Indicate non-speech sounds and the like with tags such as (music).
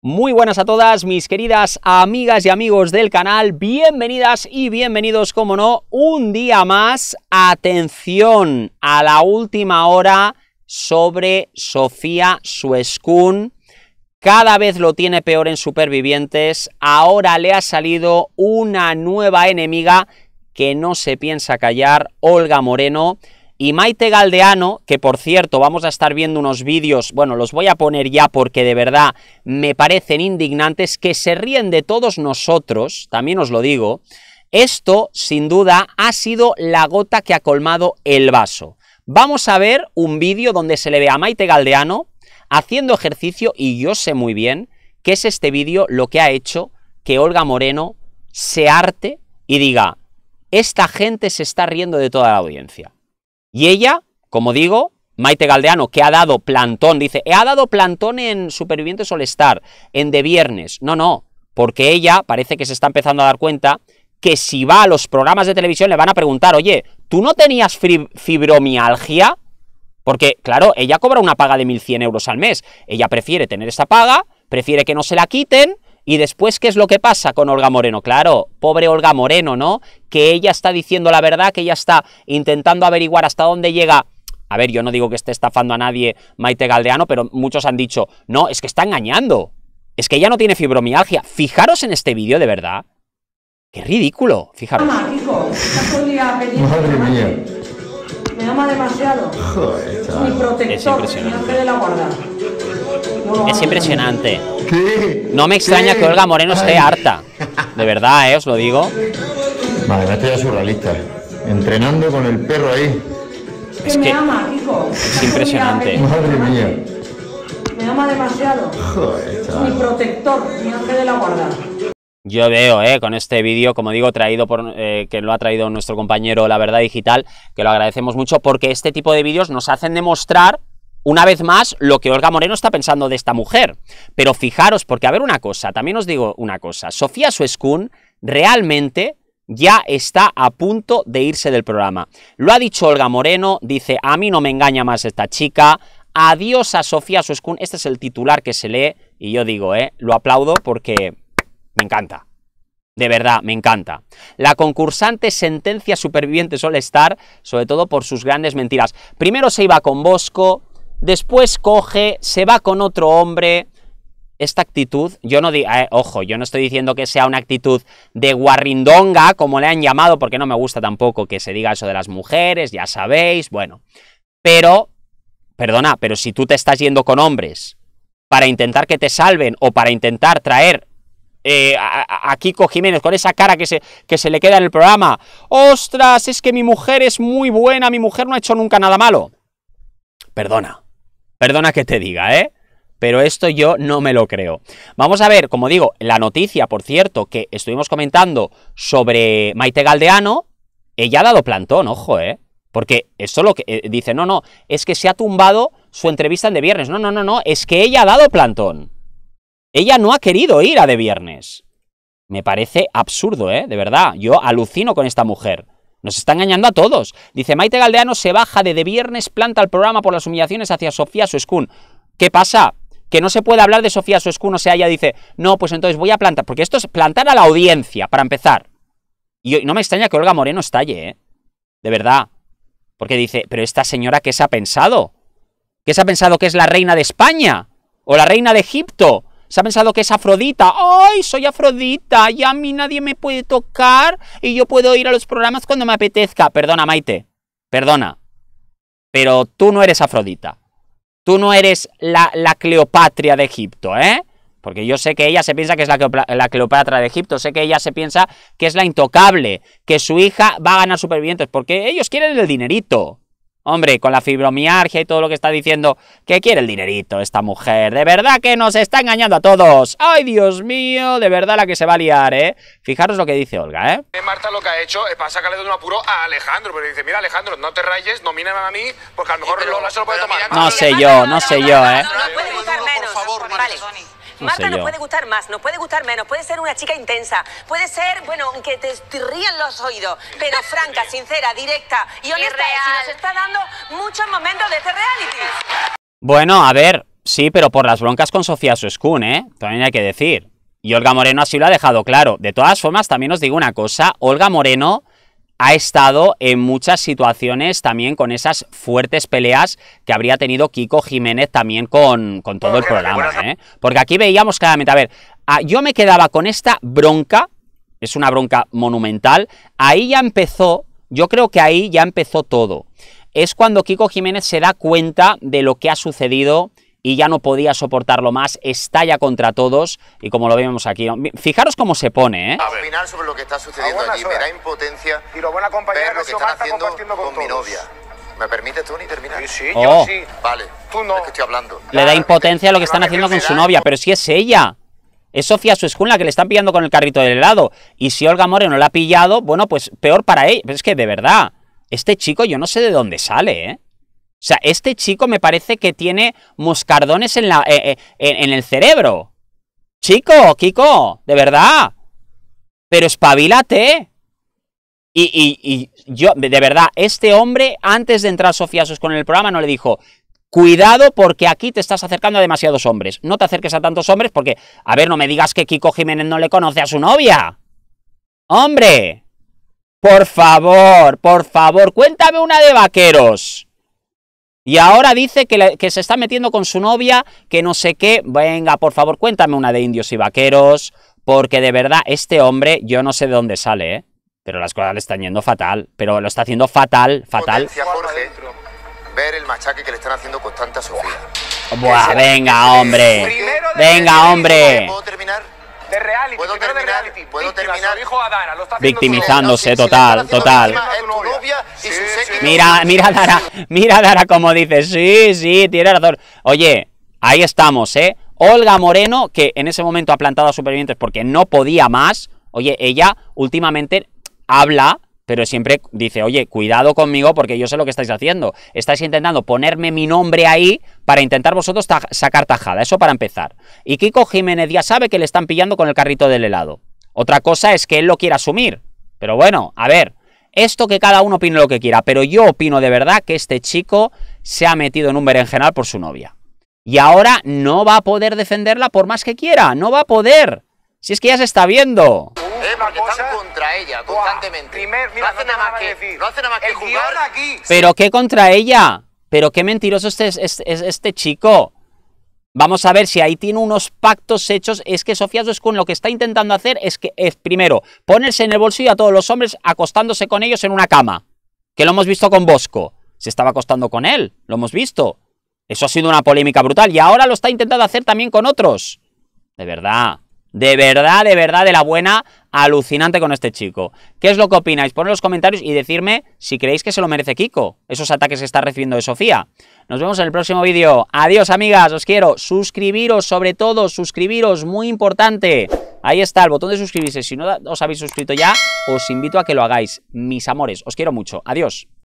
Muy buenas a todas mis queridas amigas y amigos del canal, bienvenidas y bienvenidos, como no, un día más, atención a la última hora sobre Sofía Suescun, cada vez lo tiene peor en Supervivientes, ahora le ha salido una nueva enemiga que no se piensa callar, Olga Moreno, y Maite Galdeano, que por cierto vamos a estar viendo unos vídeos, bueno, los voy a poner ya porque de verdad me parecen indignantes, que se ríen de todos nosotros, también os lo digo, esto sin duda ha sido la gota que ha colmado el vaso. Vamos a ver un vídeo donde se le ve a Maite Galdeano haciendo ejercicio y yo sé muy bien que es este vídeo lo que ha hecho que Olga Moreno se arte y diga, esta gente se está riendo de toda la audiencia. Y ella, como digo, Maite Galdeano, que ha dado plantón, dice, ha dado plantón en Supervivientes Solestar, en De Viernes. No, no, porque ella parece que se está empezando a dar cuenta que si va a los programas de televisión le van a preguntar, oye, ¿tú no tenías fibromialgia? Porque, claro, ella cobra una paga de 1.100 euros al mes. Ella prefiere tener esta paga, prefiere que no se la quiten, y después, ¿qué es lo que pasa con Olga Moreno? Claro, pobre Olga Moreno, ¿no? Que ella está diciendo la verdad, que ella está intentando averiguar hasta dónde llega a ver, yo no digo que esté estafando a nadie Maite Galdeano, pero muchos han dicho, no, es que está engañando. Es que ella no tiene fibromialgia. Fijaros en este vídeo, de verdad. Qué ridículo, fijaros. hijo, Madre Me ama demasiado. Mi protector, Mi de la guarda. Es impresionante. ¿Qué? No me extraña que Olga Moreno esté harta. De verdad, eh, os lo digo. Madre, mía, ya surrealista. Entrenando con el perro ahí. Es que, me ama, hijo. Es impresionante. Madre mía. Me ama demasiado. Joder, mi protector, mi ángel de la guarda. Yo veo, eh, con este vídeo, como digo, traído por eh, que lo ha traído nuestro compañero La Verdad Digital, que lo agradecemos mucho porque este tipo de vídeos nos hacen demostrar una vez más lo que Olga Moreno está pensando de esta mujer. Pero fijaros, porque a ver una cosa, también os digo una cosa, Sofía Suescún realmente ya está a punto de irse del programa. Lo ha dicho Olga Moreno, dice, a mí no me engaña más esta chica, adiós a Sofía Suescún, este es el titular que se lee, y yo digo, eh, lo aplaudo porque me encanta. De verdad, me encanta. La concursante sentencia superviviente suele estar sobre todo por sus grandes mentiras. Primero se iba con Bosco, después coge, se va con otro hombre. Esta actitud, yo no digo, eh, ojo, yo no estoy diciendo que sea una actitud de guarrindonga, como le han llamado, porque no me gusta tampoco que se diga eso de las mujeres, ya sabéis, bueno. Pero, perdona, pero si tú te estás yendo con hombres para intentar que te salven o para intentar traer aquí eh, a, Jiménez con esa cara que se, que se le queda en el programa, ostras, es que mi mujer es muy buena, mi mujer no ha hecho nunca nada malo. Perdona, Perdona que te diga, ¿eh? Pero esto yo no me lo creo. Vamos a ver, como digo, la noticia, por cierto, que estuvimos comentando sobre Maite Galdeano, ella ha dado plantón, ojo, ¿eh? Porque eso lo que eh, dice, no, no, es que se ha tumbado su entrevista en de viernes. No, no, no, no, es que ella ha dado plantón. Ella no ha querido ir a de viernes. Me parece absurdo, ¿eh? De verdad, yo alucino con esta mujer. Nos está engañando a todos. Dice Maite Galdeano se baja de de viernes planta el programa por las humillaciones hacia Sofía Suescún. ¿Qué pasa? Que no se puede hablar de Sofía Suescún, o sea, ella dice, no, pues entonces voy a plantar, porque esto es plantar a la audiencia, para empezar. Y no me extraña que Olga Moreno estalle, ¿eh? De verdad. Porque dice, pero esta señora, ¿qué se ha pensado? ¿Qué se ha pensado que es la reina de España? ¿O la reina de Egipto? Se ha pensado que es Afrodita. ¡Ay, soy Afrodita! Y a mí nadie me puede tocar y yo puedo ir a los programas cuando me apetezca. Perdona, Maite. Perdona. Pero tú no eres Afrodita. Tú no eres la, la Cleopatria de Egipto, ¿eh? Porque yo sé que ella se piensa que es la, la, Cleopatra de Egipto, sé que ella se piensa que es la intocable, que su hija va a ganar supervivientes, porque ellos quieren el dinerito. Hombre, con la fibromiargia y todo lo que está diciendo, que quiere el dinerito esta mujer. De verdad que nos está engañando a todos. Ay, Dios mío, de verdad la que se va a liar, ¿eh? Fijaros lo que dice Olga, ¿eh? Marta lo que ha hecho es para sacarle de un apuro a Alejandro, pero dice, mira Alejandro, no te rayes, nomíname a mí, porque a lo mejor se lo puede tomar. No sé yo, no sé yo, ¿eh? No, no, menos. Por favor, vale. Marta nos puede gustar más, nos puede gustar menos, puede ser una chica intensa, puede ser, bueno, aunque te ríen los oídos, pero franca, (laughs) sincera, directa y honesta. Y, nos está dando muchos momentos de este reality. Bueno, a ver, sí, pero por las broncas con Sofía Suskun, ¿eh? También hay que decir. Y Olga Moreno así lo ha dejado claro. De todas formas, también os digo una cosa, Olga Moreno ha estado en muchas situaciones también con esas fuertes peleas que habría tenido Kiko Jiménez también con, con todo el programa. ¿eh? Porque aquí veíamos claramente, a ver, yo me quedaba con esta bronca, es una bronca monumental, ahí ya empezó, yo creo que ahí ya empezó todo. Es cuando Kiko Jiménez se da cuenta de lo que ha sucedido y ya no podía soportarlo más, estalla contra todos y como lo vemos aquí, fijaros cómo se pone, ¿eh? Al sobre lo que está sucediendo da impotencia y lo que están haciendo con, mi novia. ¿Me permite, terminar? Sí, sí, yo oh. sí. Vale, tú no. que estoy hablando. Le da impotencia lo que están haciendo con su novia, pero si es ella. Es Sofía su la que le están pillando con el carrito del helado. Y si Olga Moreno la ha pillado, bueno, pues peor para ella. Pero es que, de verdad, este chico yo no sé de dónde sale, ¿eh? O sea, este chico me parece que tiene moscardones en, la, eh, eh, en el cerebro. Chico, Kiko, de verdad. Pero espabilate. Y, y, y, yo, de verdad, este hombre, antes de entrar Sofía con el programa, no le dijo, cuidado porque aquí te estás acercando a demasiados hombres. No te acerques a tantos hombres porque, a ver, no me digas que Kiko Jiménez no le conoce a su novia. Hombre, por favor, por favor, cuéntame una de vaqueros. Y ahora dice que, se está metiendo con su novia, que no sé qué. Venga, por favor, cuéntame una de indios y vaqueros, porque de verdad, este hombre, yo no sé de dónde sale, ¿eh? Pero las cosas le están yendo fatal, pero lo está haciendo fatal, fatal. ver el machaque que le están haciendo con a Sofía. Buah, venga, hombre. Venga, hombre de reality, ¿Puedo Victimizándose total, total. Mira, mira Dara, mira Dara como dice, sí, sí, tiene razón. Oye, ahí estamos, ¿eh? Olga Moreno, que en ese momento ha plantado a supervivientes porque no podía más. Oye, ella últimamente habla pero siempre dice, oye, cuidado conmigo porque yo sé lo que estáis haciendo. Estáis intentando ponerme mi nombre ahí para intentar vosotros sacar tajada. Eso para empezar. Y Kiko Jiménez ya sabe que le están pillando con el carrito del helado. Otra cosa es que él lo quiera asumir. Pero bueno, a ver, esto que cada uno opine lo que quiera, pero yo opino de verdad que este chico se ha metido en un berenjenal por su novia. Y ahora no va a poder defenderla por más que quiera, no va a poder. Si es que ya se está viendo contra ella constantemente. no, hace nada más que, ¿Pero qué contra ella? ¿Pero qué mentiroso este, es este, chico? Vamos a ver si ahí tiene unos pactos hechos. Es que Sofía con lo que está intentando hacer es que es primero ponerse en el bolsillo a todos los hombres acostándose con ellos en una cama. Que lo hemos visto con Bosco. Se estaba acostando con él, lo hemos visto. Eso ha sido una polémica brutal. Y ahora lo está intentando hacer también con otros. De verdad. De verdad, de verdad, de la buena alucinante con este chico. ¿Qué es lo que opináis? Pon en los comentarios y decirme si creéis que se lo merece Kiko, esos ataques que está recibiendo de Sofía. Nos vemos en el próximo vídeo. Adiós, amigas, os quiero. Suscribiros, sobre todo, suscribiros, muy importante. Ahí está el botón de suscribirse. Si no os habéis suscrito ya, os invito a que lo hagáis. Mis amores, os quiero mucho. Adiós.